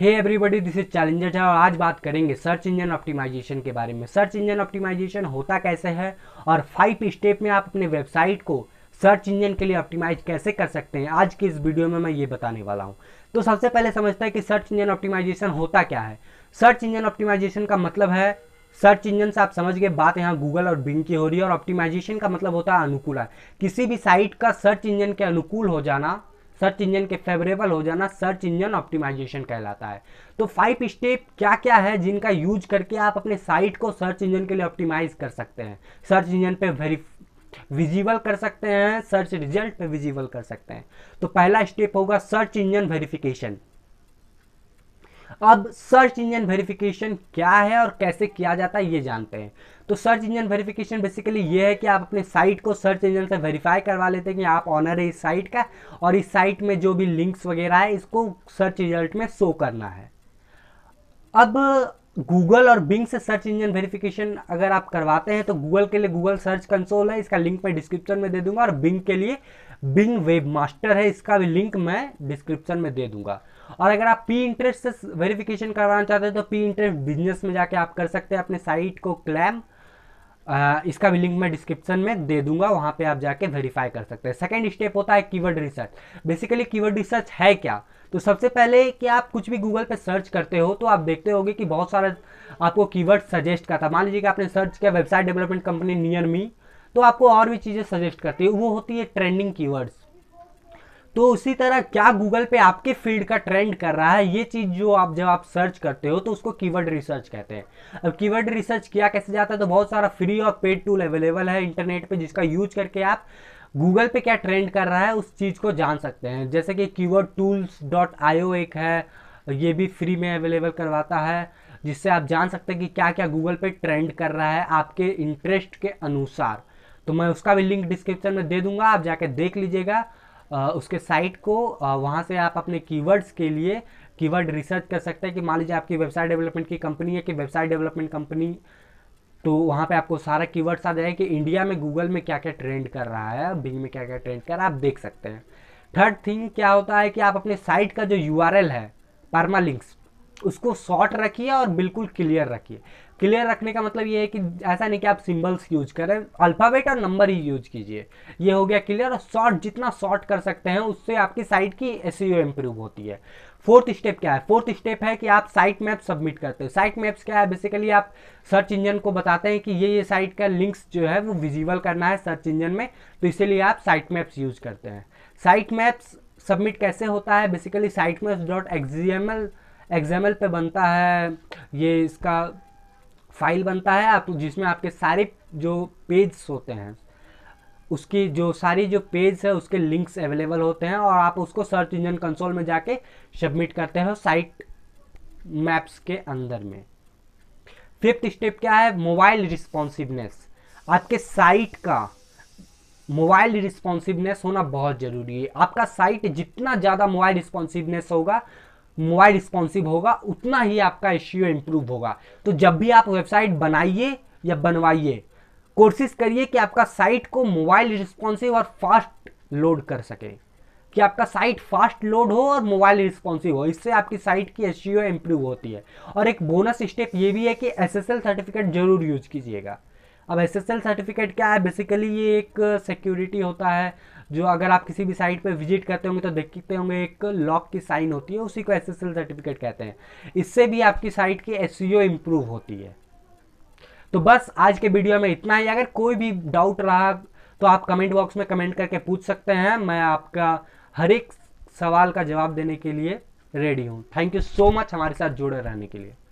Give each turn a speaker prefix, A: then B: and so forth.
A: hey everybody this is challenger है और आज बात करेंगे सर्च इंजन ऑप्टिमाइजेशन के बारे में सर्च इंजन ऑप्टिमाइजेशन होता कैसे है और फाइव स्टेप में आप अपने वेबसाइट को सर्च इंजन के लिए ऑप्टिमाइज कैसे कर सकते हैं आज की इस वीडियो में मैं ये बताने वाला हूँ तो सबसे पहले समझते हैं कि सर्च इंजन ऑप्टिमाइजेशन होता क्या है सर्च इंजन ऑप्टिमाइजेशन का मतलब है सर्च इंजन से आप समझ गए बात यहाँ गूगल और बिंग की हो रही है और ऑप्टिमाइजेशन का मतलब होता है अनुकूल किसी भी साइट का सर्च इंजन के अनुकूल हो जाना सर्च इंजन के फेवरेबल हो जाना सर्च इंजन ऑप्टिमाइजेशन कहलाता है तो फाइव स्टेप क्या क्या है जिनका यूज करके आप अपने साइट को सर्च इंजन के लिए ऑप्टिमाइज कर सकते हैं सर्च इंजन पे वेरी विजिबल कर सकते हैं सर्च रिजल्ट पे विजिबल कर सकते हैं तो पहला स्टेप होगा सर्च इंजन वेरिफिकेशन अब सर्च इंजन वेरिफिकेशन क्या है और कैसे किया जाता है ये जानते हैं तो सर्च इंजन वेरिफिकेशन बेसिकली ये है कि आप अपने साइट को सर्च इंजन से वेरीफाई करवा लेते हैं कि आप ऑनर है इस साइट का और इस साइट में जो भी लिंक्स वगैरह है इसको सर्च रिजल्ट में शो करना है अब गूगल और बिंग से सर्च इंजन वेरिफिकेशन अगर आप करवाते हैं तो गूगल के लिए गूगल सर्च कंसोल है इसका लिंक मैं डिस्क्रिप्शन में दे दूंगा और बिंग के लिए बिंग वेब मास्टर है इसका भी लिंक मैं डिस्क्रिप्शन में दे दूंगा और अगर आप पी इंटरेस्ट से वेरिफिकेशन करवाना चाहते हैं तो पी इंटरेस्ट बिजनेस में जाके आप कर सकते हैं अपने साइट को क्लैम इसका भी लिंक मैं डिस्क्रिप्शन में दे दूंगा वहाँ पे आप जाके वेरीफाई कर सकते हैं सेकेंड स्टेप होता है keyword research basically keyword research है क्या तो सबसे पहले कि आप कुछ भी गूगल पे सर्च करते हो तो आप देखते होगे कि बहुत सारा आपको कीवर्ड सजेस्ट करता है मान लीजिए कि आपने सर्च किया website development company near me तो आपको और भी चीज़ें सजेस्ट करती है वो होती है ट्रेंडिंग कीवर्ड्स तो उसी तरह क्या गूगल पे आपके फील्ड का ट्रेंड कर रहा है ये चीज़ जो आप जब आप सर्च करते हो तो उसको कीवर्ड रिसर्च कहते हैं अब कीवर्ड रिसर्च किया कैसे जाता है तो बहुत सारा फ्री और पेड टूल अवेलेबल है इंटरनेट पे जिसका यूज करके आप गूगल पे क्या ट्रेंड कर रहा है उस चीज़ को जान सकते हैं जैसे कि कीवर्ड टूल्स डॉट आईओ एक है ये भी फ्री में अवेलेबल करवाता है जिससे आप जान सकते हैं कि क्या क्या गूगल पे ट्रेंड कर रहा है आपके इंटरेस्ट के अनुसार तो मैं उसका भी लिंक डिस्क्रिप्शन में दे दूंगा आप जाके देख लीजिएगा उसके साइट को वहाँ से आप अपने कीवर्ड्स के लिए कीवर्ड रिसर्च कर सकते हैं कि मान लीजिए आपकी वेबसाइट डेवलपमेंट की कंपनी है कि वेबसाइट डेवलपमेंट कंपनी तो वहाँ पे आपको सारा कीवर्ड्स आ जाएगा कि इंडिया में गूगल में क्या क्या ट्रेंड कर रहा है बिंग में क्या क्या ट्रेंड कर रहा है आप देख सकते हैं थर्ड थिंग क्या होता है कि आप अपने साइट का जो यू है परमा लिंक्स उसको शॉर्ट रखिए और बिल्कुल क्लियर रखिए क्लियर रखने का मतलब ये है कि ऐसा नहीं कि आप सिंबल्स यूज करें अल्फ़ाबेट और नंबर ही यूज कीजिए ये हो गया क्लियर और शॉर्ट जितना शॉर्ट कर सकते हैं उससे आपकी साइट की एस इंप्रूव e होती है फोर्थ स्टेप क्या है फोर्थ स्टेप है कि आप साइट मैप सबमिट करते हो साइट मैप्स क्या है बेसिकली आप सर्च इंजन को बताते हैं कि ये ये साइट का लिंक्स जो है वो विजिबल करना है सर्च इंजन में तो इसीलिए आप साइट मैप्स यूज करते हैं साइट मैप्स सबमिट कैसे होता है बेसिकली साइट मैप्स डॉट एल एग्जामल पे बनता है ये इसका फाइल बनता है आप जिसमें आपके सारे जो पेज्स होते हैं उसकी जो सारी जो पेज है उसके लिंक्स अवेलेबल होते हैं और आप उसको सर्च इंजन कंसोल में जाके सबमिट करते हो साइट मैप्स के अंदर में फिफ्थ स्टेप क्या है मोबाइल रिस्पॉन्सिवनेस आपके साइट का मोबाइल रिस्पॉन्सिवनेस होना बहुत ज़रूरी है आपका साइट जितना ज़्यादा मोबाइल रिस्पॉन्सिवनेस होगा मोबाइल रिस्पॉन्सिव होगा उतना ही आपका एस इंप्रूव e होगा तो जब भी आप वेबसाइट बनाइए या बनवाइए कोशिश करिए कि आपका साइट को मोबाइल रिस्पॉन्सिव और फास्ट लोड कर सके कि आपका साइट फास्ट लोड हो और मोबाइल रिस्पॉन्सिव हो इससे आपकी साइट की एस इंप्रूव e होती है और एक बोनस स्टेप ये भी है कि एस सर्टिफिकेट जरूर यूज कीजिएगा अब एसएसएल सर्टिफिकेट क्या है बेसिकली ये एक सिक्योरिटी होता है जो अगर आप किसी भी साइट पर विजिट करते होंगे तो देखते होंगे एक लॉक की साइन होती है उसी को एसएसएल सर्टिफिकेट कहते हैं इससे भी आपकी साइट की एस इम्प्रूव e होती है तो बस आज के वीडियो में इतना ही अगर कोई भी डाउट रहा तो आप कमेंट बॉक्स में कमेंट करके पूछ सकते हैं मैं आपका हर एक सवाल का जवाब देने के लिए रेडी हूँ थैंक यू सो मच हमारे साथ जुड़े रहने के लिए